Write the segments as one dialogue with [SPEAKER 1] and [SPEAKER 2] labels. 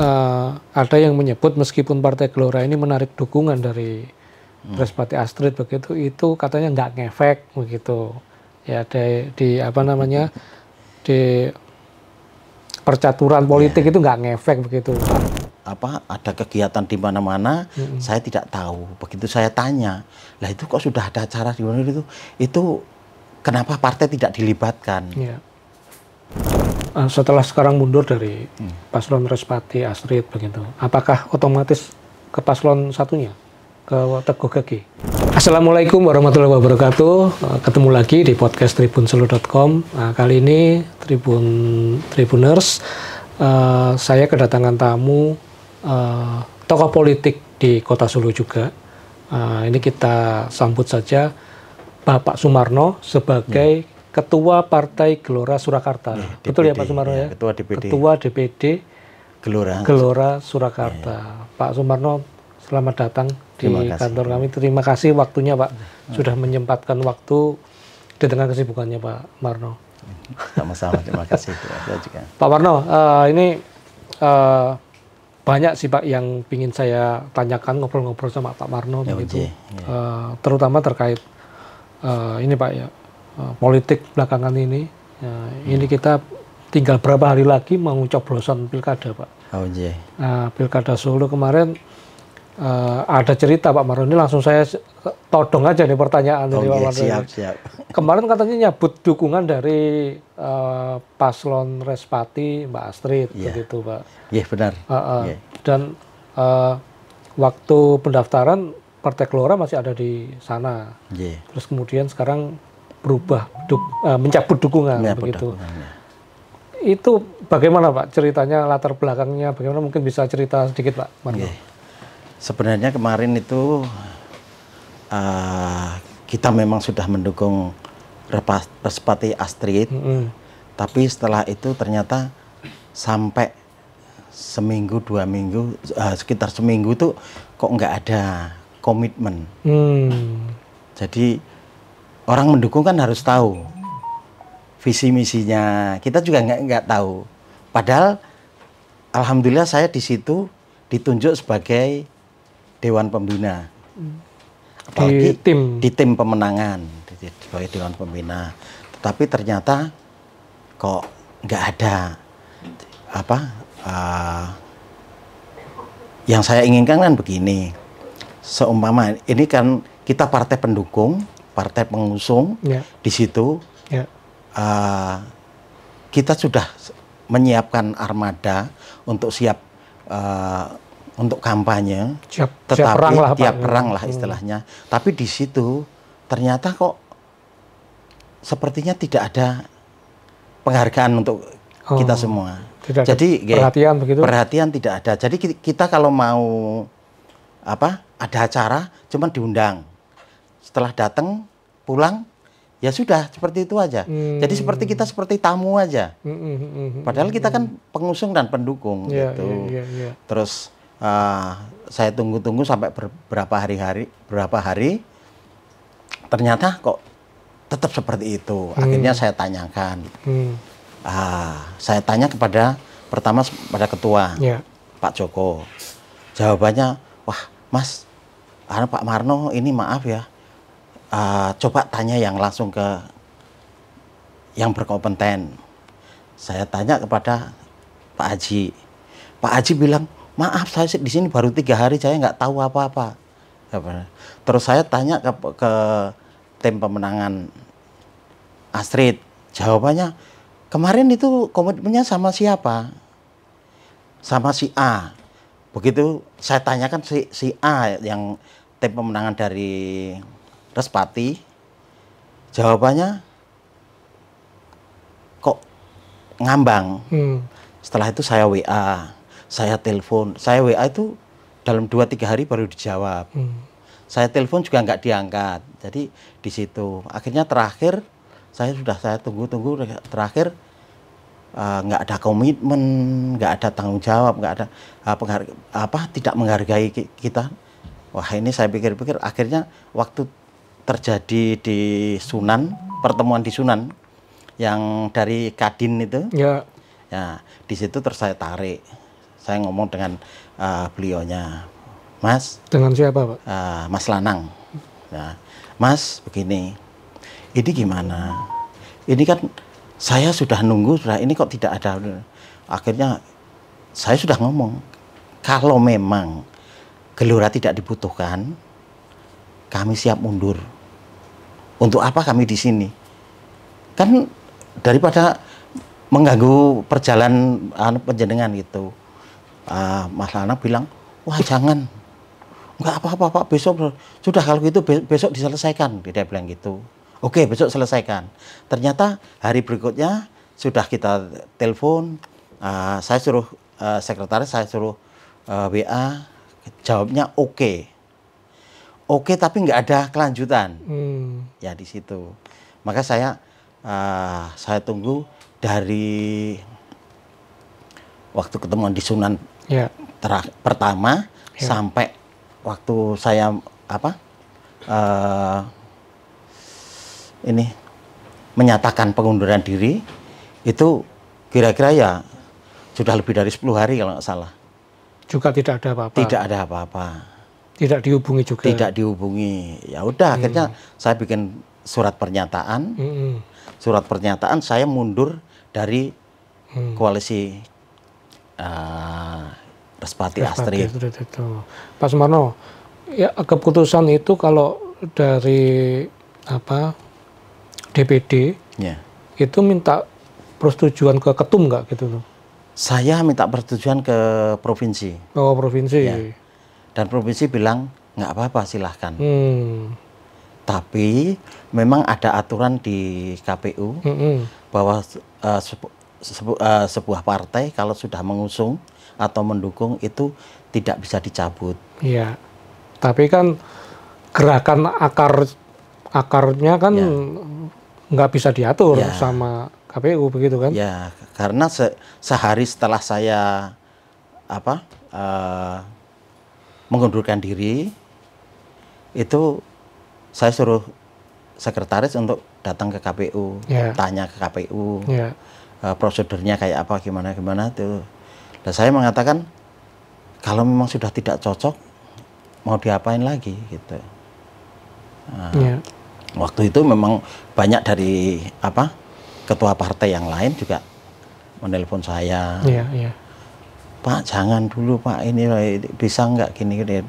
[SPEAKER 1] uh, ada yang menyebut meskipun Partai Gelora ini menarik dukungan dari hmm. Astrid begitu, itu katanya nggak ngefek begitu. Ya di, di apa namanya di percaturan ya. politik yeah. itu nggak
[SPEAKER 2] ngefek begitu apa ada kegiatan di mana-mana mm -hmm. saya tidak tahu begitu saya tanya lah itu kok sudah ada acara di mana itu itu kenapa partai tidak dilibatkan yeah.
[SPEAKER 1] Eh, setelah sekarang mundur dari hmm. paslon Respati, Astrid begitu, apakah otomatis ke paslon satunya, ke Teguh Gagi. Assalamualaikum warahmatullahi wabarakatuh. Eh, ketemu lagi di podcast tribunselu.com. Nah, eh, kali ini Tribun Tribuners uh, saya kedatangan tamu uh, tokoh politik di Kota Solo juga. Uh, ini kita sambut saja Bapak Sumarno sebagai hmm Ketua Partai Gelora Surakarta. DPD, iya, Betul ya Pak Sumarno iya, ya? Ketua DPD. Ketua DPD
[SPEAKER 2] Gelora Gelora
[SPEAKER 1] Surakarta. Ya. Pak Sumarno selamat datang di kantor kami. Terima kasih waktunya Pak iya. sudah menyempatkan waktu di tengah kesibukannya Pak Marno.
[SPEAKER 2] Sama-sama, terima kasih.
[SPEAKER 1] Pak Marno, uh, ini uh, banyak sih Pak yang ingin saya tanyakan ngobrol-ngobrol sama Pak Marno ya, begitu. Ya. Uh, terutama terkait uh, ini Pak ya Eh, politik belakangan ini. Ya, hmm. Ini kita tinggal berapa hari lagi mau coblosan pilkada, Pak. Oh, yeah. Nah, pilkada Solo kemarin uh, ada cerita Pak Maroni langsung saya todong aja nih pertanyaan oh, dari Pak yeah, Siap, siap. Kemarin katanya nyabut dukungan dari uh, paslon Respati Mbak Astrid, yeah. begitu, Pak. Iya, yeah, benar. Uh, uh, yeah. Dan uh, waktu pendaftaran Partai Gelora masih ada di sana. Yeah. Terus kemudian sekarang berubah du, eh,
[SPEAKER 2] mencabut dukungan ya, begitu.
[SPEAKER 1] Itu bagaimana Pak ceritanya latar belakangnya bagaimana mungkin bisa cerita sedikit Pak Okay.
[SPEAKER 2] Sebenarnya kemarin itu uh, kita memang sudah mendukung Respati Astrid. Mm -hmm. Tapi setelah itu ternyata sampai seminggu dua minggu uh, sekitar seminggu tuh kok nggak ada komitmen.
[SPEAKER 1] Mm.
[SPEAKER 2] Jadi orang mendukung kan harus tahu visi misinya. Kita juga nggak nggak tahu. Padahal alhamdulillah saya di situ ditunjuk sebagai dewan pembina. Apalagi di tim di tim pemenangan sebagai dewan pembina. Tetapi ternyata kok nggak ada apa uh, yang saya inginkan kan begini seumpama ini kan kita partai pendukung partai pengusung ya. di situ ya. uh, kita sudah menyiapkan armada untuk siap uh, untuk kampanye siap, tetapi siap perang lah, tiap Pak. perang lah hmm. istilahnya hmm. tapi di situ ternyata kok sepertinya tidak ada penghargaan untuk oh. kita semua tidak jadi perhatian ya, begitu perhatian tidak ada jadi kita kalau mau apa ada acara cuman diundang setelah datang pulang ya sudah seperti itu aja. Hmm. Jadi seperti kita seperti tamu aja. Hmm, hmm, hmm, hmm Padahal kita kan pengusung dan pendukung yeah, gitu. Yeah, yeah, yeah. Terus uh, saya tunggu-tunggu sampai beberapa hari-hari, berapa hari ternyata kok tetap seperti itu. Akhirnya hmm. saya tanyakan. Hmm. Uh, saya tanya kepada pertama pada ketua yeah. Pak Joko. Jawabannya, wah Mas, Pak Marno ini maaf ya Eh, coba tanya yang langsung ke yang berkompeten. Saya tanya kepada Pak Haji. Pak Haji bilang, maaf saya di sini baru tiga hari saya nggak tahu apa-apa. Terus saya tanya ke, ke tim pemenangan Astrid, jawabannya kemarin itu komitmennya sama siapa? Sama si A. Begitu saya tanyakan si, si A yang tim pemenangan dari Respati? Jawabannya kok ngambang. Hmm. Setelah itu saya WA, saya telepon. Saya WA itu dalam 2-3 hari baru dijawab. Hmm. Saya telepon juga nggak diangkat. Jadi di situ akhirnya terakhir saya sudah saya tunggu-tunggu terakhir eh, nggak ada komitmen, nggak ada tanggung jawab, nggak ada uh, apa tidak menghargai kita. Wah ini saya pikir-pikir akhirnya waktu terjadi di Sunan, pertemuan di Sunan yang dari Kadin itu. Ya. Ya, di situ terus saya tarik. Saya ngomong dengan uh, beliaunya. Mas. Dengan siapa, Pak? Uh, Mas Lanang. Ya. Mas, begini. Ini gimana? Ini kan saya sudah nunggu sudah ini kok tidak ada. Akhirnya saya sudah ngomong kalau memang gelora tidak dibutuhkan kami siap mundur untuk apa kami di sini? Kan daripada mengganggu perjalanan anu penjenengan gitu. Uh, Mas Lana bilang, wah jangan, nggak apa-apa Pak besok sudah kalau gitu besok diselesaikan dia bilang gitu. Oke besok selesaikan. Ternyata hari berikutnya sudah kita telepon, uh, saya suruh uh, sekretaris saya suruh uh, eh, WA, jawabnya oke. Okay oke okay, tapi nggak ada kelanjutan.
[SPEAKER 1] Hmm.
[SPEAKER 2] Ya di situ. Maka saya uh, saya tunggu dari waktu ketemuan di Sunan yeah. Ya. pertama yeah. sampai waktu saya apa uh, ini menyatakan pengunduran diri itu kira-kira ya sudah lebih dari 10 hari kalau nggak salah.
[SPEAKER 1] Juga tidak ada apa-apa. Tidak
[SPEAKER 2] ada apa-apa. Tidak dihubungi juga. Tidak dihubungi. Ya udah hmm. akhirnya saya bikin surat pernyataan. Hmm. Surat pernyataan saya mundur dari hmm. koalisi uh, eh, Respati, Astri. Itu,
[SPEAKER 1] itu, Pak Sumarno, ya keputusan itu kalau dari apa DPD ya. itu minta persetujuan ke ketum nggak gitu loh?
[SPEAKER 2] Saya minta persetujuan ke provinsi. Oh provinsi. Ya dan provinsi bilang nggak apa-apa silahkan.
[SPEAKER 1] Hmm.
[SPEAKER 2] Tapi memang ada aturan di KPU
[SPEAKER 1] hmm.
[SPEAKER 2] bahwa uh, eh, sebu sebu uh, eh, sebuah partai kalau sudah mengusung atau mendukung itu tidak bisa dicabut.
[SPEAKER 1] Iya. Tapi kan gerakan akar akarnya kan ya. nggak bisa diatur ya. sama KPU begitu kan?
[SPEAKER 2] Ya, karena se sehari setelah saya apa? Uh, mengundurkan diri itu saya suruh sekretaris untuk datang ke KPU yeah. tanya ke KPU yeah. Ya. uh, prosedurnya kayak apa gimana gimana tuh dan saya mengatakan kalau memang sudah tidak cocok mau diapain lagi gitu nah, yeah. waktu itu memang banyak dari apa ketua partai yang lain juga menelpon saya yeah, yeah Pak jangan dulu Pak ini eh, bisa nggak gini gini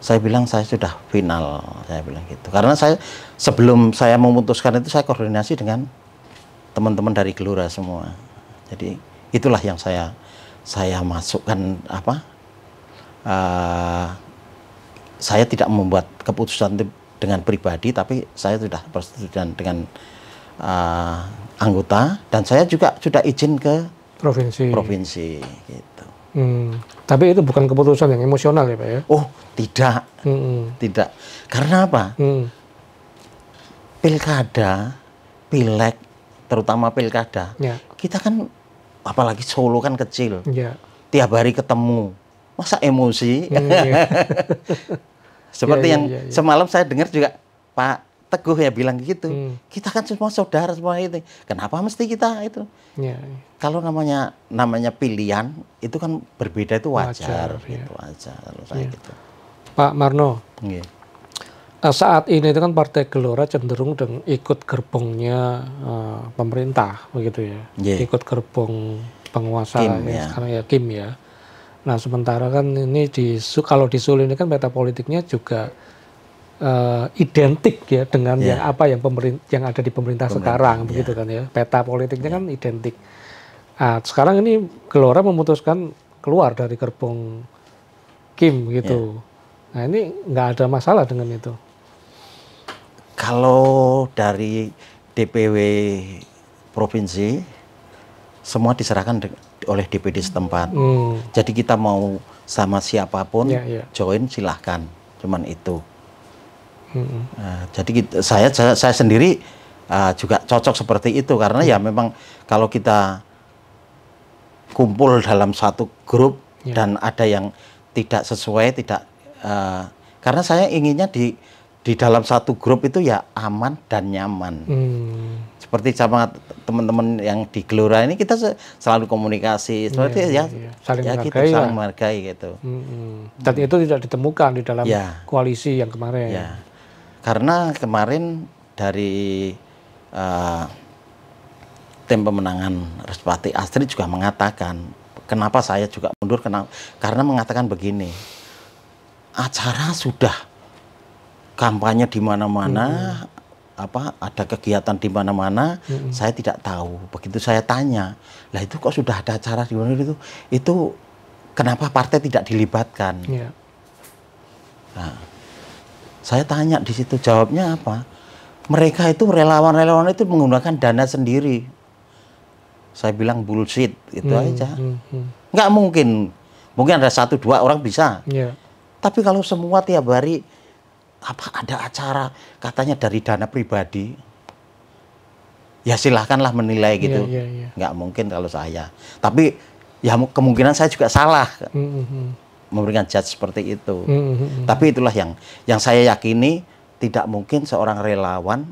[SPEAKER 2] saya bilang saya sudah final saya bilang gitu karena saya sebelum saya memutuskan itu saya koordinasi dengan teman-teman dari Gelora semua jadi itulah yang saya saya masukkan apa uh, saya tidak membuat keputusan dengan pribadi tapi saya sudah persetujuan dengan uh, anggota dan saya juga sudah izin ke provinsi provinsi gitu. Hmm. Tapi itu bukan keputusan yang emosional ya Pak ya? Oh tidak, hmm. tidak. Karena apa? Hmm. Pilkada, pilek, terutama pilkada, ya. kita kan apalagi Solo kan kecil, ya. tiap hari ketemu, masa emosi? Hmm, ya. Seperti ya, ya, yang ya, ya. semalam saya dengar juga Pak Teguh ya bilang gitu. Hmm. Kita kan semua saudara semua itu. Kenapa mesti kita itu? Ya, ya. Kalau namanya namanya pilihan itu kan berbeda itu wajar, wajar ya. Gitu, aja ya. gitu.
[SPEAKER 1] Pak Marno. Ya. Saat ini itu kan Partai Gelora cenderung dengan ikut gerbongnya uh, pemerintah begitu ya. ya. Ikut gerbong penguasa Kim, ya, ya. sekarang ya Kim ya. Nah, sementara kan ini di kalau di Solo ini kan peta politiknya juga uh, identik ya dengan yeah. yang apa yang pemerintah yang ada di pemerintah, pemerintah sekarang yeah. begitu kan ya peta politiknya yeah. kan identik nah, sekarang ini Gelora memutuskan keluar dari gerbong Kim gitu yeah. nah ini nggak ada masalah dengan itu
[SPEAKER 2] kalau dari DPW provinsi semua diserahkan oleh DPD setempat hmm. jadi kita mau sama siapapun yeah, yeah. join silahkan cuman itu Hmm. uh, jadi kita, saya, saya saya sendiri uh, juga cocok seperti itu karena hmm. ya memang kalau kita kumpul dalam satu grup yeah. dan ada yang tidak sesuai tidak uh, karena saya inginnya di di dalam satu grup itu ya aman dan nyaman.
[SPEAKER 1] Hmm.
[SPEAKER 2] Seperti sama teman-teman yang di Gelora ini kita selalu komunikasi seperti yeah, ya, yeah. Iya. saling ya kita saling menghargai gitu. mm hmm. Dan
[SPEAKER 1] itu tidak ditemukan di dalam yeah. koalisi yang kemarin. Yeah.
[SPEAKER 2] Karena kemarin dari uh, tim pemenangan Respati Astri juga mengatakan, kenapa saya juga mundur kenapa? karena mengatakan begini, acara sudah kampanye di mana-mana, hmm apa ada kegiatan di mana-mana mm -hmm. saya tidak tahu begitu saya tanya lah itu kok sudah ada acara di mana itu itu kenapa partai tidak dilibatkan yeah. nah, saya tanya di situ jawabnya apa? Mereka itu relawan-relawan itu menggunakan dana sendiri. Saya bilang bullshit itu hmm, aja. Hmm, hmm. Nggak mungkin. Mungkin ada satu dua orang bisa. Yeah. Tapi kalau semua tiap hari apa ada acara katanya dari dana pribadi, ya silahkanlah menilai ya, gitu. Yeah, yeah, yeah. Nggak mungkin kalau saya. Tapi ya kemungkinan saya juga salah. hmm, -hmm, hmm memberikan judge seperti itu. Mm -hmm. Tapi itulah yang yang saya yakini tidak mungkin seorang relawan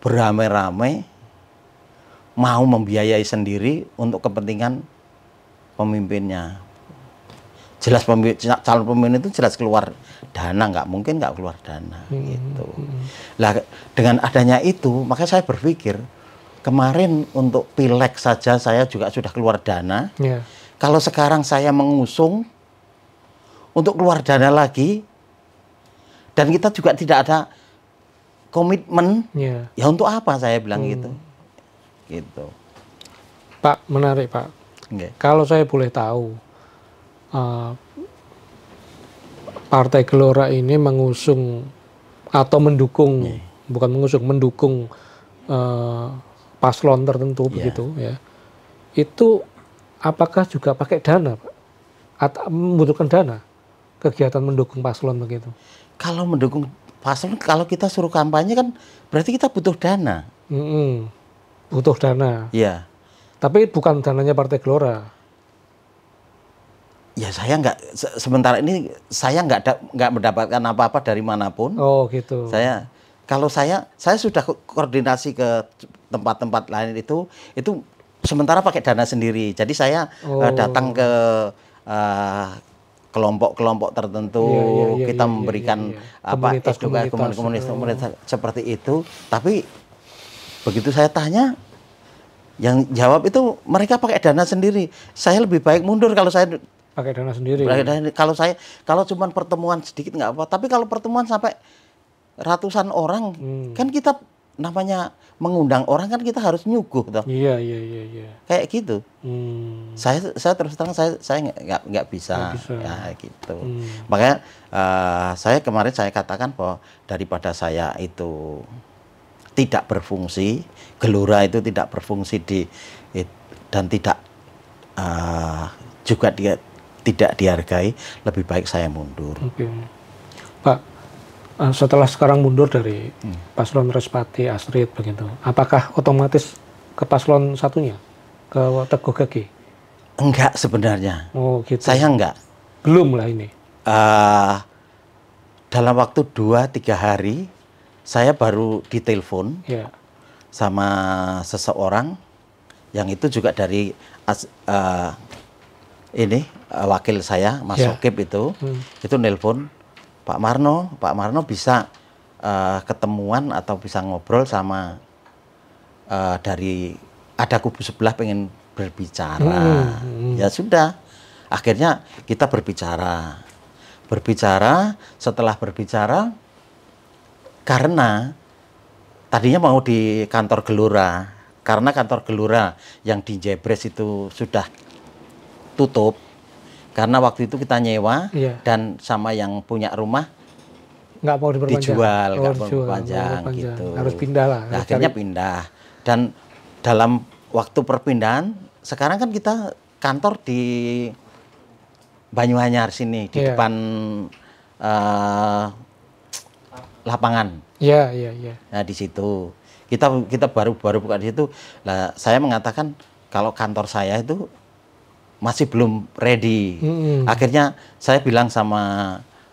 [SPEAKER 2] beramai-ramai mau membiayai sendiri untuk kepentingan pemimpinnya. Jelas pemimpin, calon pemimpin itu jelas keluar dana, nggak mungkin nggak keluar dana mm hmm. gitu. Hmm, lah dengan adanya itu, maka saya berpikir kemarin untuk pileg saja saya juga sudah keluar dana. Yeah. Kalau sekarang saya mengusung untuk keluar dana lagi dan kita juga tidak ada komitmen yeah. ya untuk apa saya bilang hmm. gitu gitu Pak menarik Pak okay. kalau saya boleh tahu
[SPEAKER 1] uh, Partai Gelora ini mengusung atau mendukung yeah. bukan mengusung mendukung uh, paslon tertentu yeah. begitu ya itu apakah juga pakai dana atau membutuhkan dana kegiatan mendukung paslon begitu? Kalau mendukung
[SPEAKER 2] paslon, kalau kita suruh kampanye kan berarti kita butuh dana.
[SPEAKER 1] Mm -hmm. Butuh dana. Iya. Tapi bukan dananya Partai Gelora.
[SPEAKER 2] Ya saya nggak se sementara ini saya nggak ada nggak mendapatkan apa-apa dari manapun. Oh gitu. Saya kalau saya saya sudah ko koordinasi ke tempat-tempat lain itu itu sementara pakai dana sendiri. Jadi saya eh, oh. uh, datang ke uh, kelompok-kelompok tertentu yeah, yeah, yeah, kita yeah, iya, memberikan yeah, yeah. apa komunitas, edukasi komunitas, komunitas seperti itu tapi begitu saya tanya yang jawab itu mereka pakai dana sendiri saya lebih baik mundur kalau saya pakai dana sendiri pakai dana, kalau saya kalau cuma pertemuan sedikit nggak apa tapi kalau pertemuan sampai ratusan orang hmm. kan kita namanya mengundang orang kan kita harus nyuguh toh. Iya iya iya. iya. Kayak gitu. Hmm. Saya saya terus terang saya saya nggak nggak bisa, gak bisa ya gitu. Hmm. Makanya uh, saya kemarin saya katakan bahwa daripada saya itu tidak berfungsi, gelora itu tidak berfungsi di dan tidak uh, juga dia tidak dihargai, lebih baik saya mundur.
[SPEAKER 1] Oke. Okay. Pak, Eh, setelah sekarang mundur dari hmm. paslon Respati, Astrid begitu, apakah otomatis ke paslon satunya, ke Teguh Gege?
[SPEAKER 2] Enggak sebenarnya.
[SPEAKER 1] Oh gitu. Saya enggak. Belum lah ini.
[SPEAKER 2] Uh, dalam waktu dua tiga hari, saya baru ditelepon yeah. sama seseorang yang itu juga dari uh, ini uh, wakil saya Mas yeah. Sokip itu hmm. itu nelpon Pak Marno, Pak Marno bisa uh, ketemuan atau bisa ngobrol sama uh, dari ada kubu sebelah pengen berbicara. Hmm, hmm. Ya sudah. Akhirnya kita berbicara. Berbicara, setelah berbicara karena tadinya mau di kantor Gelora, karena kantor Gelora yang di Jebres itu sudah tutup, karena waktu itu kita nyewa iya. dan sama yang punya rumah
[SPEAKER 1] nggak mau diperpanjang. dijual, oh, nggak mau panjang gitu. Harus pindah lah. Nah, harus akhirnya cari.
[SPEAKER 2] pindah. Dan dalam waktu perpindahan, sekarang kan kita kantor di Banyuanyar sini di yeah. depan uh, lapangan.
[SPEAKER 1] Ya, yeah, ya. yeah, Yeah.
[SPEAKER 2] Nah, di situ kita kita baru-baru buka di situ. lah saya mengatakan kalau kantor saya itu masih belum ready. Hmm. Akhirnya saya bilang sama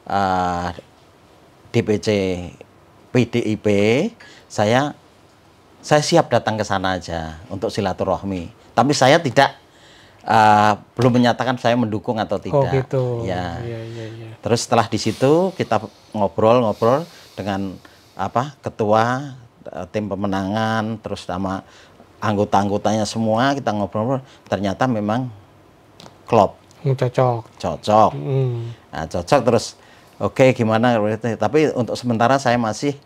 [SPEAKER 2] uh, eh, DPC PDIP, saya saya siap datang ke sana aja untuk silaturahmi. Tapi saya tidak uh, belum menyatakan saya mendukung atau oh, tidak. Oh gitu. Ya. Ya, ya, ya. Terus setelah di situ kita ngobrol-ngobrol dengan apa ketua uh, tim pemenangan terus sama anggota-anggotanya semua kita ngobrol-ngobrol ternyata memang klop cocok cocok hmm. nah, cocok terus oke okay, gimana tapi untuk sementara saya masih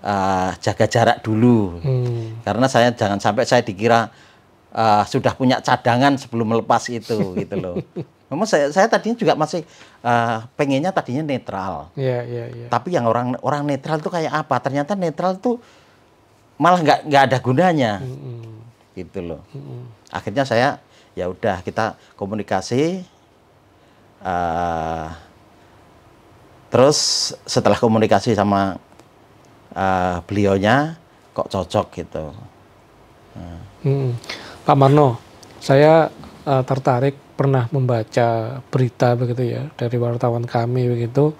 [SPEAKER 2] uh, jaga jarak dulu hmm. karena saya jangan sampai saya dikira uh, sudah punya cadangan sebelum melepas itu gitu loh memang saya saya tadinya juga masih uh, pengennya tadinya netral
[SPEAKER 1] yeah, yeah, yeah.
[SPEAKER 2] tapi yang orang orang netral itu kayak apa ternyata netral tuh malah nggak nggak ada gunanya mm -hmm. gitu loh mm -hmm. akhirnya saya ya udah kita komunikasi uh, terus setelah komunikasi sama uh, beliaunya kok cocok gitu.
[SPEAKER 1] Hmm. Pak Marno, saya uh, tertarik pernah membaca berita begitu ya dari wartawan kami begitu.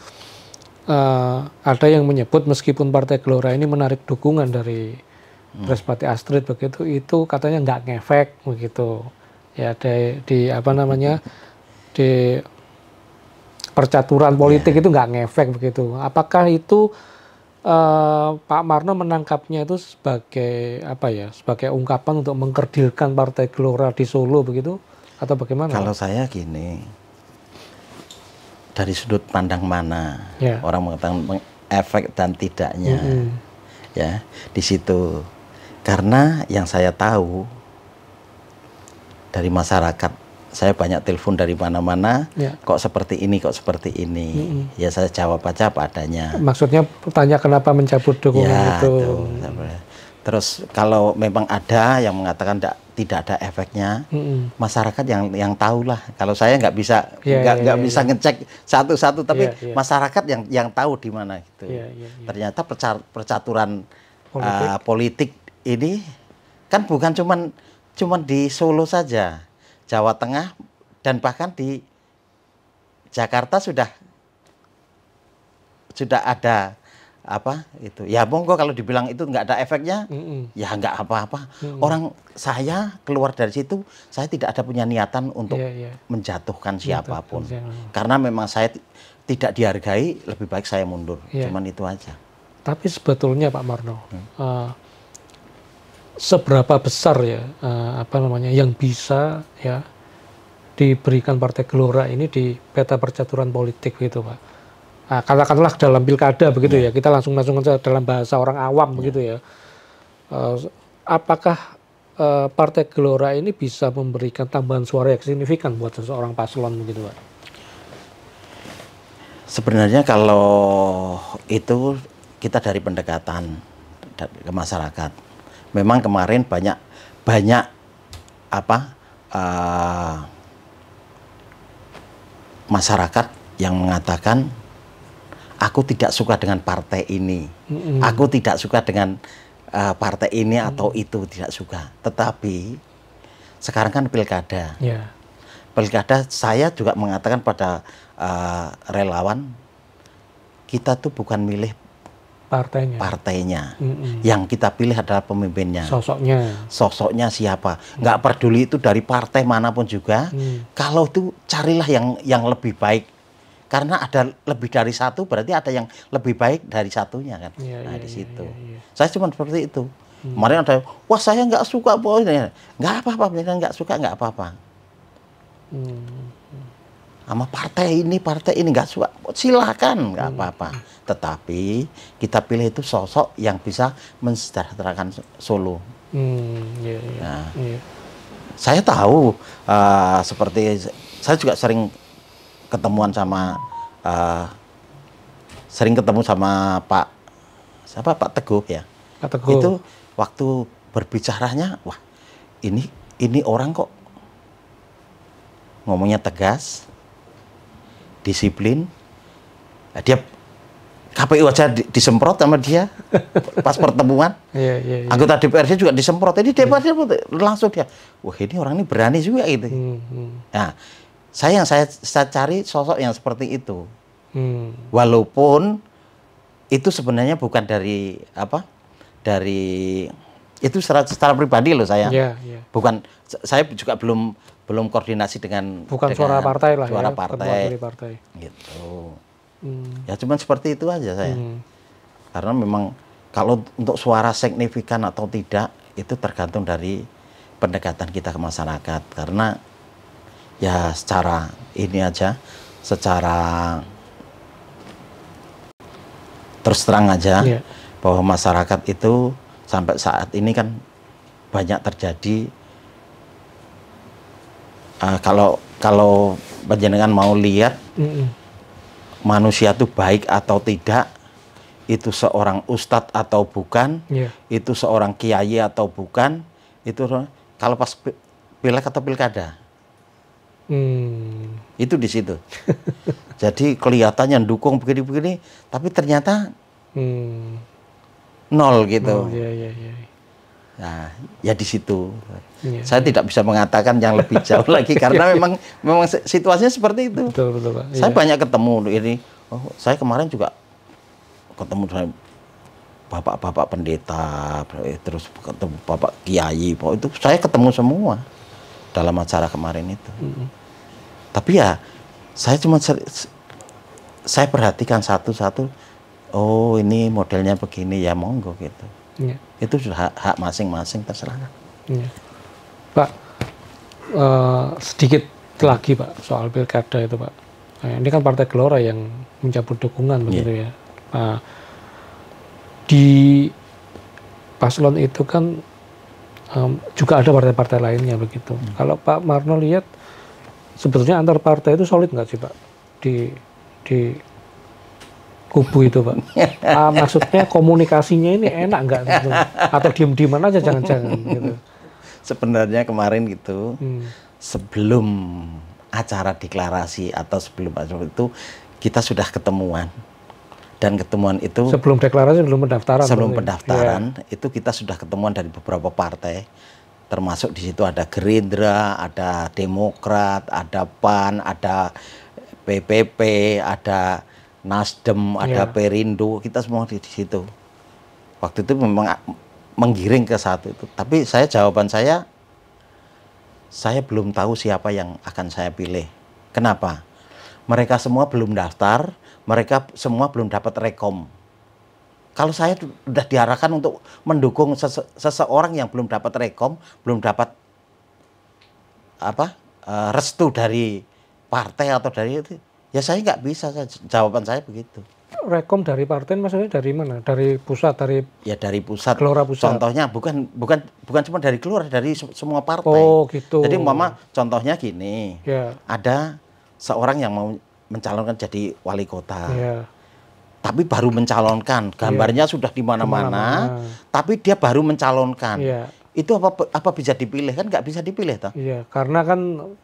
[SPEAKER 1] Uh, ada yang menyebut meskipun Partai Gelora ini menarik dukungan dari Prespati hmm. Astrid begitu, itu katanya nggak ngefek begitu ya di, di apa namanya di percaturan politik yeah. itu nggak ngefek begitu. Apakah itu uh, Pak Marno menangkapnya itu sebagai apa ya? Sebagai ungkapan untuk mengkerdilkan Partai Gelora di Solo begitu atau bagaimana? Kalau
[SPEAKER 2] saya gini, dari sudut pandang mana yeah. orang mengatakan efek dan tidaknya, mm -hmm. ya di situ. Karena yang saya tahu dari masyarakat saya banyak telepon dari mana-mana ya. kok seperti ini kok seperti ini -hmm. ya saya jawab aja apa adanya
[SPEAKER 1] maksudnya tanya kenapa mencabut dokumen ya, itu
[SPEAKER 2] tuh. terus kalau memang ada yang mengatakan tidak tidak ada efeknya -hmm. masyarakat yang yang lah. kalau saya nggak bisa ya, ya, nggak nggak ya, bisa ya. ngecek satu-satu tapi ya, ya. masyarakat yang yang tahu di mana gitu Ya, ya, ya. ternyata percaturan politik. Uh, politik ini kan bukan cuman cuma di Solo saja, Jawa Tengah dan bahkan di Jakarta sudah sudah ada apa itu ya monggo kalau dibilang itu nggak ada efeknya mm -mm. ya nggak apa-apa mm -mm. orang saya keluar dari situ saya tidak ada punya niatan untuk yeah, yeah. menjatuhkan iya, siapapun yeah, karena memang saya tidak dihargai lebih baik saya mundur yeah. cuman itu aja
[SPEAKER 1] tapi sebetulnya Pak Marno hmm. uh, seberapa besar ya uh, apa namanya yang bisa ya diberikan Partai Gelora ini di peta percaturan politik gitu Pak. Nah, katakanlah dalam pilkada begitu ya, ya kita langsung langsung saja dalam bahasa orang awam yeah. begitu ya. Uh, apakah uh, Partai Gelora ini bisa memberikan tambahan suara yang signifikan buat seseorang paslon begitu
[SPEAKER 2] Pak? Sebenarnya kalau itu kita dari pendekatan ke masyarakat memang kemarin banyak banyak apa uh, masyarakat yang mengatakan aku tidak suka dengan partai ini,
[SPEAKER 1] mm-hmm. aku
[SPEAKER 2] tidak suka dengan uh, partai ini mm. atau itu tidak suka. Tetapi sekarang kan pilkada, yeah. pilkada saya juga mengatakan pada uh, relawan kita tuh bukan milih partainya, partainya.
[SPEAKER 1] Mm -mm. yang
[SPEAKER 2] kita pilih adalah pemimpinnya sosoknya sosoknya siapa nggak mm. peduli itu dari partai manapun juga mm. kalau itu carilah yang yang lebih baik karena ada lebih dari satu berarti ada yang lebih baik dari satunya kan Yeah, nah yeah, di iya, situ Yeah, yeah. saya cuma seperti itu hmm. kemarin ada wah saya nggak suka pokoknya nggak apa-apa nggak suka nggak apa-apa hmm. sama partai ini partai ini nggak suka silakan nggak hmm. apa-apa tetapi kita pilih itu sosok yang bisa mensejahterakan Solo.
[SPEAKER 1] Hmm, iya, iya, nah, iya.
[SPEAKER 2] Saya tahu uh, seperti saya juga sering ketemuan sama uh, sering ketemu sama Pak siapa Pak Teguh ya. Pak Teguh. Itu waktu berbicaranya, wah ini ini orang kok ngomongnya tegas, disiplin. Nah, dia KPU aja di, disemprot sama dia pas pertemuan. Yeah, yeah, yeah. Anggota DPRD juga disemprot. Ini DPRD yeah. langsung dia, wah ini orang ini berani juga gitu. Mm, hmm. Nah, saya yang saya, saya cari sosok yang seperti itu.
[SPEAKER 1] Mm.
[SPEAKER 2] Walaupun itu sebenarnya bukan dari apa? Dari itu secara, secara pribadi loh saya. Yeah, yeah. Bukan saya juga belum belum koordinasi dengan bukan dengan suara partai lah suara ya, partai. partai. Gitu. Hmm. Ya cuman seperti itu aja saya. Hmm. Karena memang kalau untuk suara signifikan atau tidak itu tergantung dari pendekatan kita ke masyarakat karena ya secara ini aja secara terus terang aja yeah. bahwa masyarakat itu sampai saat ini kan banyak terjadi uh, kalau kalau penjenengan mau lihat mm -mm manusia itu baik atau tidak, itu seorang ustadz atau bukan, yeah. itu seorang kiai atau bukan, itu kalau pas pilek atau pilkada.
[SPEAKER 1] Hmm.
[SPEAKER 2] Itu di situ. Jadi kelihatannya dukung begini-begini, tapi ternyata hmm. nol gitu. Oh, ya, ya, ya. Nah, ya di situ. Yeah. Saya tidak bisa mengatakan yang lebih jauh lagi karena memang memang situasinya seperti itu. Betul betul Pak. Saya yeah. banyak ketemu ini. Oh, saya kemarin juga ketemu dengan bapak-bapak pendeta, terus ketemu bapak kiai, itu saya ketemu semua dalam acara kemarin itu. Mm-hmm. Tapi ya saya cuma saya perhatikan satu-satu, oh ini modelnya begini ya monggo gitu. Yeah. Itu sudah hak, hak masing-masing terserah.
[SPEAKER 1] Yeah. Pak, eh, sedikit lagi Pak soal pilkada itu Pak. Nah, ini kan Partai Gelora yang mencabut dukungan yeah. begitu ya. Nah, di paslon itu kan um, juga ada partai-partai lainnya begitu. Hmm. Kalau Pak Marno lihat sebetulnya antar partai itu solid nggak sih Pak di di kubu itu Pak? uh, maksudnya komunikasinya ini enak nggak? Atau diem-dieman aja jangan-jangan gitu
[SPEAKER 2] sebenarnya kemarin gitu hmm. sebelum acara deklarasi atau sebelum acara itu kita sudah ketemuan dan ketemuan itu sebelum
[SPEAKER 1] deklarasi sebelum pendaftaran sebelum ya? pendaftaran
[SPEAKER 2] yeah. itu kita sudah ketemuan dari beberapa partai termasuk di situ ada Gerindra, ada Demokrat, ada PAN, ada PPP, ada Nasdem, ada ada ya. Perindo, kita semua di situ. Waktu itu memang menggiring ke satu itu. Tapi saya jawaban saya, saya belum tahu siapa yang akan saya pilih. Kenapa? Mereka semua belum daftar, mereka semua belum dapat rekom. Kalau saya sudah diarahkan untuk mendukung sese seseorang yang belum dapat rekom, belum dapat apa eh, restu dari partai atau dari itu, ya saya nggak bisa. Jawaban saya begitu
[SPEAKER 1] rekom dari partai maksudnya dari mana? Dari
[SPEAKER 2] pusat, dari ya dari pusat. Gelora pusat. Contohnya bukan bukan bukan cuma dari keluar dari semua partai. Oh, gitu. Jadi mama contohnya gini. Ya. Ada seorang yang mau mencalonkan jadi wali kota. Ya. Tapi baru mencalonkan, gambarnya ya. sudah di mana-mana, tapi dia baru mencalonkan. Ya itu apa apa bisa dipilih kan nggak bisa dipilih toh?
[SPEAKER 1] Iya, karena kan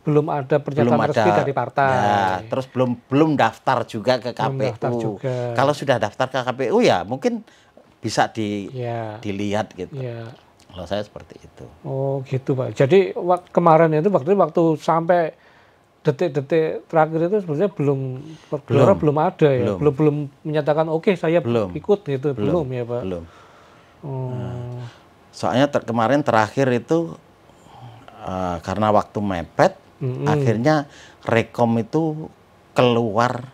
[SPEAKER 1] belum ada pernyataan resmi dari
[SPEAKER 2] partai. Ya, terus belum belum daftar juga ke belum KPU. Juga. Kalau sudah daftar ke KPU ya mungkin bisa di ya. dilihat gitu. Ya. Kalau saya seperti itu.
[SPEAKER 1] Oh, gitu, Pak. Jadi kemarin itu waktu waktu sampai detik-detik terakhir itu sebenarnya belum belum belum ada ya. Belum belum, belum
[SPEAKER 2] menyatakan oke okay, saya belum. ikut gitu. Belum. belum ya, Pak. Belum.
[SPEAKER 1] Oh. Nah
[SPEAKER 2] Soalnya ter kemarin terakhir itu uh, karena waktu mepet, -hmm. akhirnya rekom itu keluar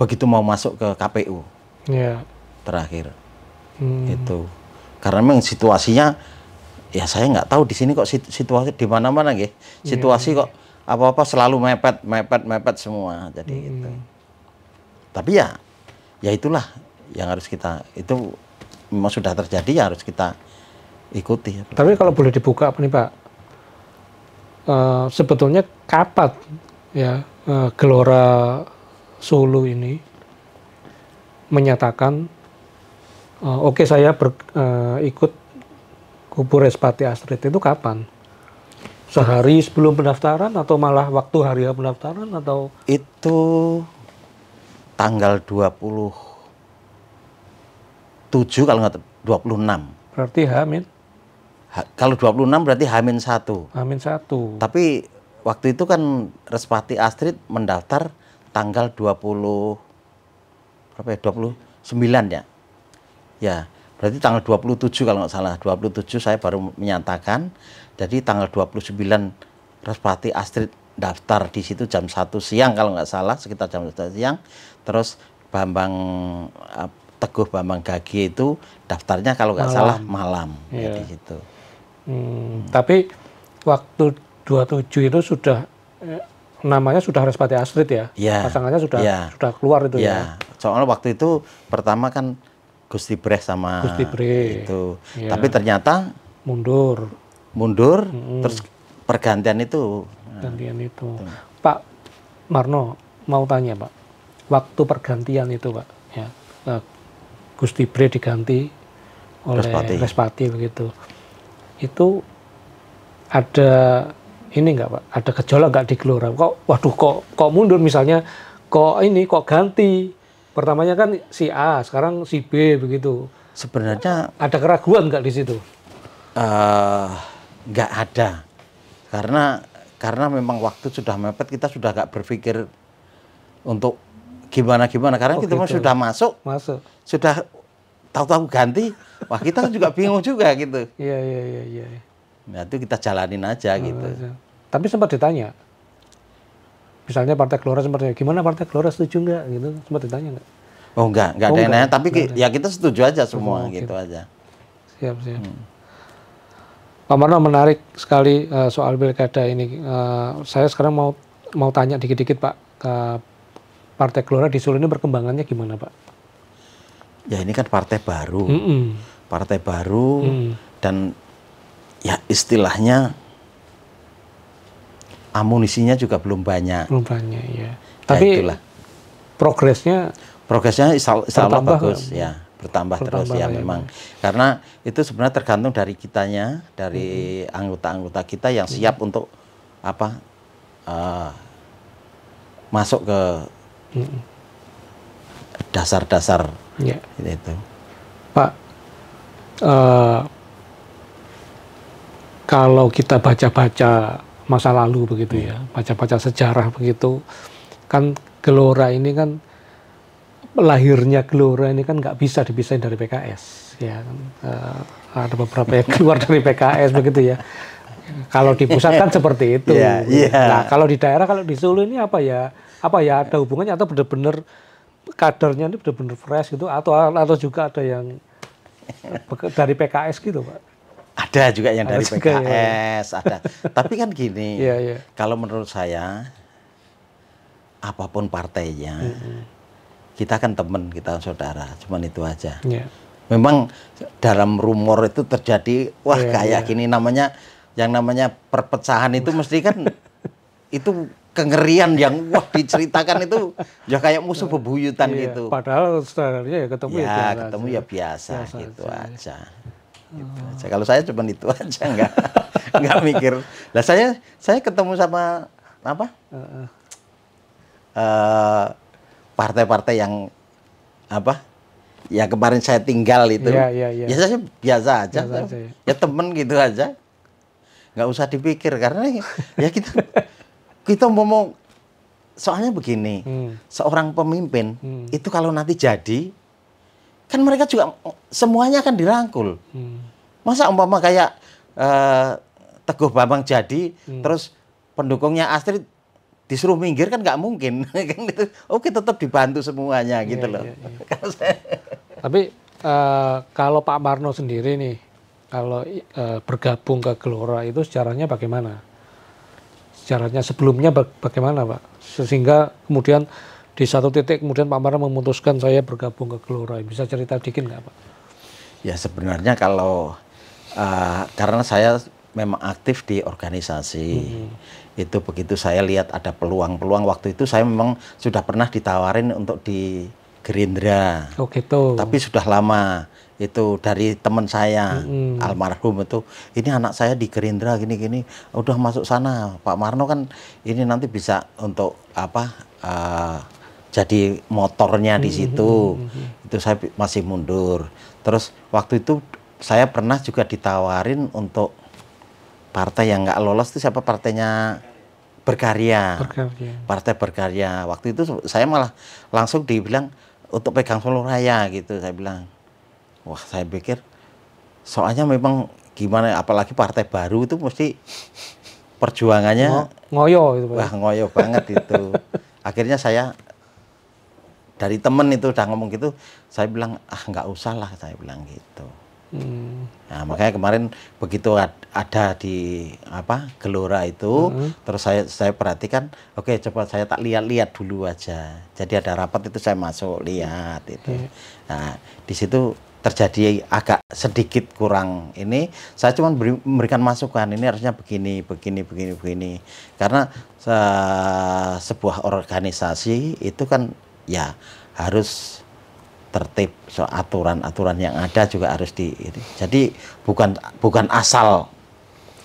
[SPEAKER 2] begitu mau masuk ke KPU. Yeah. Terakhir
[SPEAKER 1] hmm. itu
[SPEAKER 2] karena memang situasinya ya saya nggak tahu di sini kok situasi di mana-mana gitu. Situasi yeah. kok apa-apa selalu mepet, mepet, mepet semua. Jadi hmm. itu. Tapi ya ya itulah yang harus kita itu memang sudah terjadi ya harus kita ikuti.
[SPEAKER 1] Tapi kalau boleh dibuka apa nih Pak? Uh, sebetulnya kapan ya uh, gelora Solo ini menyatakan uh, oke okay, saya ber, uh, ikut kubur Respati Astrid itu kapan? Sehari sebelum pendaftaran atau malah waktu hari pendaftaran atau
[SPEAKER 2] itu tanggal 20 27 kalau nggak 26.
[SPEAKER 1] Berarti hamil?
[SPEAKER 2] Ha, kalau 26 berarti hamil 1.
[SPEAKER 1] Hamil 1.
[SPEAKER 2] Tapi waktu itu kan Respati Astrid mendaftar tanggal 20 berapa ya? 29 ya. Ya, berarti tanggal 27 kalau nggak salah. 27 saya baru menyatakan. Jadi tanggal 29 Respati Astrid daftar di situ jam 1 siang kalau nggak salah, sekitar jam 1 siang. Terus Bambang Teguh Bambang Gagi itu daftarnya kalau nggak salah malam yeah. di situ.
[SPEAKER 1] Hmm, hmm. Tapi waktu 27 itu sudah eh, namanya sudah Respati Astrid ya. Yeah. Pasangannya sudah yeah. sudah keluar itu yeah.
[SPEAKER 2] ya. Soalnya waktu itu pertama kan Gusti Bre sama Gusti Bre. itu. Yeah. Tapi ternyata mundur. Mundur -hmm. terus pergantian itu. Pergantian
[SPEAKER 1] nah, itu. itu. Pak Marno mau tanya, Pak. Waktu pergantian itu, Pak, ya. Eh, Gusti Bre diganti oleh Respati, Respati begitu. Itu ada ini enggak Pak, ada gejolak enggak di Gelora? Kok waduh kok kok mundur misalnya kok ini kok ganti? Pertamanya kan si A, sekarang si B begitu. Sebenarnya ada keraguan nggak di situ?
[SPEAKER 2] Eh, nggak uh, ada, karena karena memang waktu sudah mepet kita sudah nggak berpikir untuk gimana gimana karena oh, kita gitu. sudah masuk masuk sudah tahu-tahu ganti wah kita kan juga bingung juga gitu iya iya iya iya nah itu kita jalanin aja nah, gitu aja. Iya. tapi sempat ditanya
[SPEAKER 1] misalnya partai Gelora sempat ditanya, gimana partai Gelora setuju nggak gitu sempat ditanya nggak
[SPEAKER 2] oh enggak enggak oh, ada yang nanya tapi enggak ya kita setuju aja semua oh, gitu. gitu aja siap siap hmm.
[SPEAKER 1] Pak Marno menarik sekali uh, soal pilkada ini. Uh, saya sekarang mau mau tanya dikit-dikit Pak ke Partai Gelora di Solo ini perkembangannya gimana Pak?
[SPEAKER 2] Ya ini kan partai baru, mm -mm. partai baru mm. dan ya istilahnya amunisinya juga belum banyak.
[SPEAKER 1] Belum banyak ya. ya
[SPEAKER 2] Tapi ya itulah. progresnya progresnya insya, Allah bagus kan? ya bertambah, bertambah terus ya, ya memang karena itu sebenarnya tergantung dari kitanya dari anggota-anggota hmm. kita yang siap hmm. untuk apa uh, masuk ke dasar-dasar ya. itu.
[SPEAKER 1] Pak, uh, kalau kita baca-baca masa lalu begitu ya, ya, baca-baca sejarah begitu, kan gelora ini kan lahirnya gelora ini kan nggak bisa dipisahin dari PKS, ya. Uh, ada beberapa yang keluar dari PKS begitu ya. Kalau di pusat kan seperti itu. Yeah, yeah. Ya. Nah, kalau di daerah, kalau di Solo ini apa ya? apa ya ada hubungannya atau benar-benar kadernya ini benar-benar fresh gitu atau atau juga ada yang dari PKS gitu pak?
[SPEAKER 2] Ada juga yang ada dari juga PKS, ya. ada. Tapi kan gini, ya, ya. kalau menurut saya apapun partainya, mm kita kan teman, kita saudara, cuman itu aja. ya. Memang dalam rumor itu terjadi, wah ya, kayak ya. gini namanya, yang namanya perpecahan itu mesti kan itu kengerian yang wah diceritakan itu ya kayak musuh iya. bebuyutan iya, gitu. Padahal saudaranya ya ketemu ya, ya ketemu aja. ya biasa, biasa gitu aja. aja. Gitu oh. aja. Kalau saya cuma itu aja nggak nggak mikir. Lah saya saya ketemu sama apa? Uh-uh. Partai-partai uh partai partai yang apa? Ya kemarin saya tinggal itu. Ya ya Ya saya biasa aja. aja. Ya. ya temen gitu aja. Nggak usah dipikir karena ya kita kita ngomong soalnya begini, hmm. seorang pemimpin hmm. itu kalau nanti jadi kan mereka juga semuanya akan dirangkul. Hmm. Masa umpama kayak uh, Teguh Bambang jadi hmm. terus pendukungnya Astrid disuruh minggir kan nggak mungkin kan gitu. Oke tetap dibantu semuanya iya, gitu loh.
[SPEAKER 1] yeah, iya. yeah. Tapi uh, kalau Pak Marno sendiri nih kalau uh, bergabung ke Gelora itu sejarahnya bagaimana? sejarahnya sebelumnya bagaimana Pak? Sehingga kemudian di satu titik kemudian Pak Mara memutuskan saya bergabung ke Gelora. Bisa cerita dikit nggak Pak?
[SPEAKER 2] Ya sebenarnya kalau uh, karena saya memang aktif di organisasi. Hmm. Itu begitu saya lihat ada peluang-peluang waktu itu saya memang sudah pernah ditawarin untuk di Gerindra. Oh gitu. Tapi sudah lama itu dari teman saya hmm. almarhum itu ini anak saya di Gerindra gini-gini udah masuk sana Pak Marno kan ini nanti bisa untuk apa uh, jadi motornya di situ hmm. itu saya masih mundur terus waktu itu saya pernah juga ditawarin untuk partai yang nggak lolos itu siapa partainya berkarya. berkarya partai berkarya waktu itu saya malah langsung dibilang untuk pegang seluruh Raya gitu saya bilang Wah, saya pikir soalnya memang gimana apalagi partai baru itu mesti perjuangannya
[SPEAKER 1] ngoyo itu Wah,
[SPEAKER 2] ngoyo banget itu. Akhirnya saya dari temen itu udah ngomong gitu, saya bilang ah nggak usah lah saya bilang gitu. Hmm. Nah, makanya kemarin begitu ada di apa gelora itu, hmm. terus saya saya perhatikan, oke okay, coba saya tak lihat-lihat dulu aja. Jadi ada rapat itu saya masuk lihat itu. Hmm. Nah, di situ terjadi agak sedikit kurang ini saya cuma beri, memberikan masukan ini harusnya begini begini begini begini karena se sebuah organisasi itu kan ya harus tertib so aturan-aturan yang ada juga harus di ini. jadi bukan bukan asal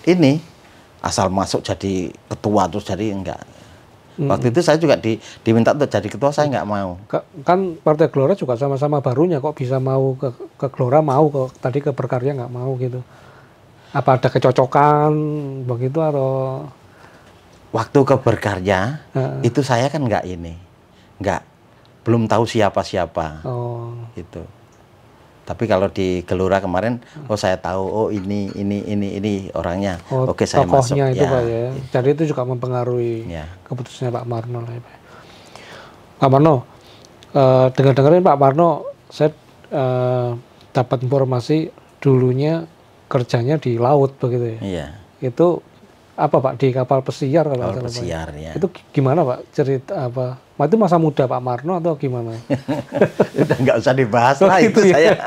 [SPEAKER 2] ini asal masuk jadi ketua terus jadi enggak Hmm. Waktu itu saya juga di, diminta untuk jadi ketua, saya hmm. nggak mau.
[SPEAKER 1] Kan Partai Gelora juga sama-sama barunya, kok bisa mau ke, ke Gelora mau, kok tadi ke Berkarya nggak mau gitu. Apa ada kecocokan begitu atau?
[SPEAKER 2] Waktu ke Berkarya uh. itu saya kan nggak ini, nggak belum tahu siapa-siapa. Oh. Gitu. Tapi kalau di Gelora kemarin, oh saya tahu, oh ini, ini, ini, ini orangnya. Oh, Oke, saya masuk. itu ya. Pak
[SPEAKER 1] ya. Jadi itu juga mempengaruhi ya. keputusannya Pak Marno lah ya Pak.
[SPEAKER 2] Pak Marno, uh, dengar-dengarin Pak
[SPEAKER 1] Marno, saya uh, dapat informasi dulunya kerjanya di laut begitu ya. Iya. Itu apa Pak di kapal pesiar kalau kapal ya. pesiar ya. Itu gimana Pak cerita apa Waktu itu masa muda Pak Marno atau gimana?
[SPEAKER 2] Udah nggak usah dibahas lah oh, gitu itu ya? saya.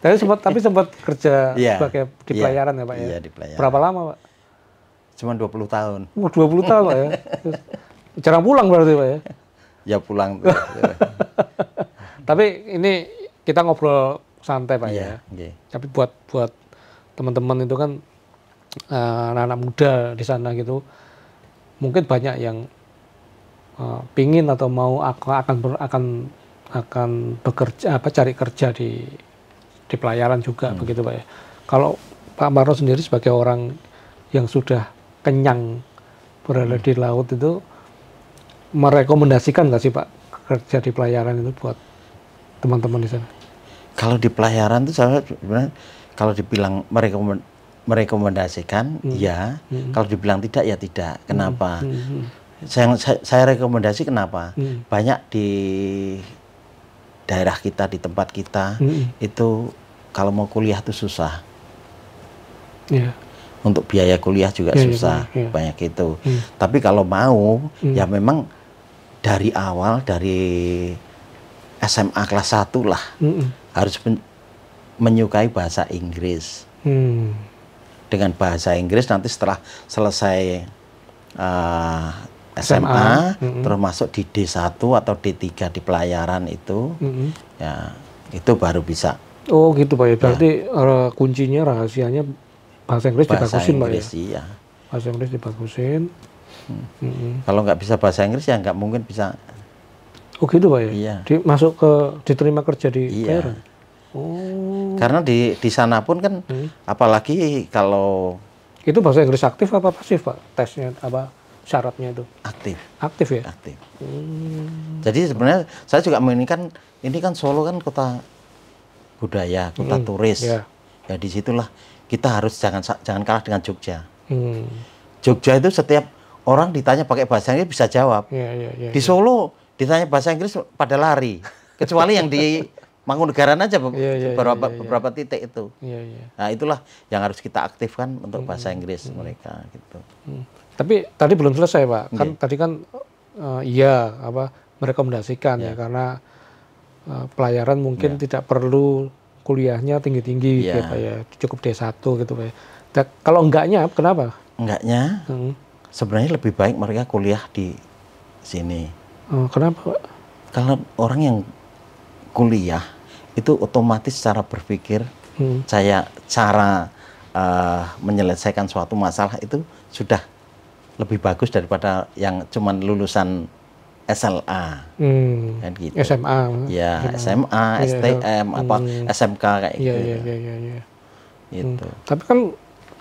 [SPEAKER 1] tapi sempat tapi sempat kerja yeah. sebagai di iya. pelayaran yeah. ya Pak ya. Yeah, di pelayaran.
[SPEAKER 2] Berapa lama Pak? Cuma 20 tahun.
[SPEAKER 1] oh, 20 tahun Pak ya. Terus, jarang pulang berarti Pak ya. Ya pulang. tapi ini kita ngobrol santai Pak yeah, ya. Iya, okay. Tapi buat buat teman-teman itu kan eh, anak-anak uh, muda di sana gitu mungkin banyak yang uh, pingin atau mau akan akan akan bekerja apa cari kerja di di pelayaran juga hmm. begitu pak ya. Kalau Pak Marno sendiri sebagai orang yang sudah kenyang berada di laut itu merekomendasikan nggak sih Pak kerja di pelayaran itu buat teman-teman di sana?
[SPEAKER 2] Kalau di pelayaran itu saya sebenarnya kalau dibilang merekomendasikan hmm. ya, hmm. kalau dibilang tidak ya tidak. Kenapa? Hmm. Hmm. hmm. Saya, saya, rekomendasi kenapa? Hmm. Banyak di daerah kita, di tempat kita hmm. itu kalau mau kuliah itu susah. Yeah. Untuk biaya kuliah juga yeah, susah, yeah, yeah. banyak itu. Hmm. Tapi kalau mau, hmm. ya memang dari awal dari SMA kelas 1 lah hmm. harus men menyukai bahasa Inggris. Hmm. Dengan bahasa Inggris nanti setelah selesai uh, SMA, mm-hmm. termasuk di D1 atau D3 di pelayaran itu mm-hmm. ya itu baru bisa
[SPEAKER 1] oh gitu Pak ya, ya. berarti ya. kuncinya rahasianya bahasa Inggris bahasa dibagusin Inggris, Pak ya iya. bahasa Inggris dibagusin hmm. mm-hmm.
[SPEAKER 2] kalau nggak bisa bahasa Inggris ya nggak mungkin bisa
[SPEAKER 1] oh gitu Pak ya iya. Di, masuk ke diterima kerja di iya. Pelayaran.
[SPEAKER 2] oh karena di di sana pun kan hmm. apalagi kalau
[SPEAKER 1] itu bahasa Inggris aktif
[SPEAKER 2] apa pasif Pak tesnya apa syaratnya itu? Aktif. Aktif ya? Aktif. Hmm. Jadi sebenarnya saya juga menginginkan ini kan Solo kan kota budaya, kota hmm. turis. Yeah. Ya, ya disitulah kita harus jangan jangan kalah dengan Jogja. Hmm. Jogja itu setiap orang ditanya pakai bahasa Inggris bisa jawab. Yeah, yeah, yeah, di ya. Solo yeah. ditanya bahasa Inggris pada lari, kecuali yang di Mangunegaran aja yeah, yeah, ya, beberapa yeah, yeah, beberapa titik itu. Yeah, yeah. Nah itulah yang harus kita aktifkan untuk hmm, bahasa Inggris hmm. mereka gitu. Hmm. Tapi
[SPEAKER 1] tadi belum selesai pak, kan iya. tadi kan uh, iya apa merekomendasikan yeah. ya iya. karena uh, pelayaran mungkin yeah. tidak perlu kuliahnya tinggi-tinggi yeah. gitu ya, iya. ya. cukup D1 gitu ya. kalau enggaknya kenapa?
[SPEAKER 2] Enggaknya hmm. sebenarnya lebih baik mereka kuliah di sini. Oh, kenapa pak? Kalau orang yang kuliah itu otomatis cara berpikir, hmm. saya cara uh, menyelesaikan suatu masalah itu sudah lebih bagus daripada yang cuman lulusan SLA hmm. kan gitu. SMA. Ya, SMA, ya. SMA ya, ya. STM yeah, apa hmm. SMK kayak ya, gitu. ya, ya, ya.
[SPEAKER 1] Gitu. Hmm. Tapi kan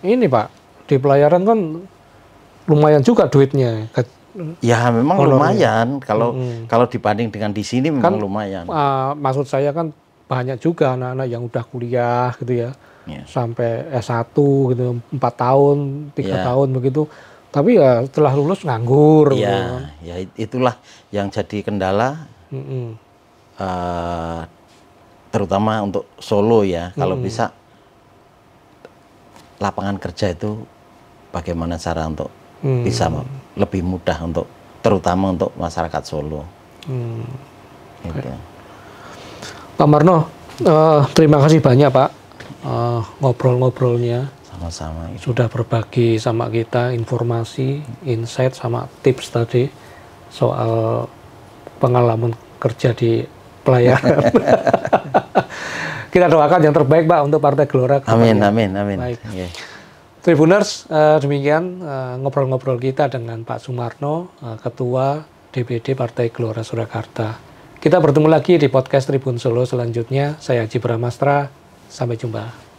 [SPEAKER 1] ini, Pak, di pelayaran kan lumayan juga duitnya. Ya, memang lumayan kalau hmm.
[SPEAKER 2] kalau dibanding dengan di sini memang kan, lumayan.
[SPEAKER 1] Uh, maksud saya kan banyak juga anak-anak yang udah kuliah gitu ya. Yeah. Sampai S1 gitu, empat tahun, tiga yeah. tahun begitu tapi ya setelah lulus nganggur iya, gitu. ya
[SPEAKER 2] ya itulah yang jadi kendala mm -mm. uh, terutama untuk Solo ya kalau mm kalau bisa lapangan kerja itu bagaimana cara untuk mm. bisa lebih mudah untuk terutama untuk masyarakat Solo mm. Gitu.
[SPEAKER 1] Pak Marno uh, terima kasih banyak Pak eh, ngobrol-ngobrolnya sama-sama. Sudah berbagi sama kita informasi, insight sama tips tadi soal pengalaman kerja di pelayanan. kita doakan yang terbaik Pak untuk Partai Gelora. Amin, amin, amin. Baik. Yeah. Tribuners, uh, demikian eh, ngobrol-ngobrol uh, kita dengan Pak Sumarno, uh, Ketua DPD Partai Gelora Surakarta. Kita bertemu lagi di podcast Tribun Solo selanjutnya. Saya Haji Bramastra. Sampai jumpa.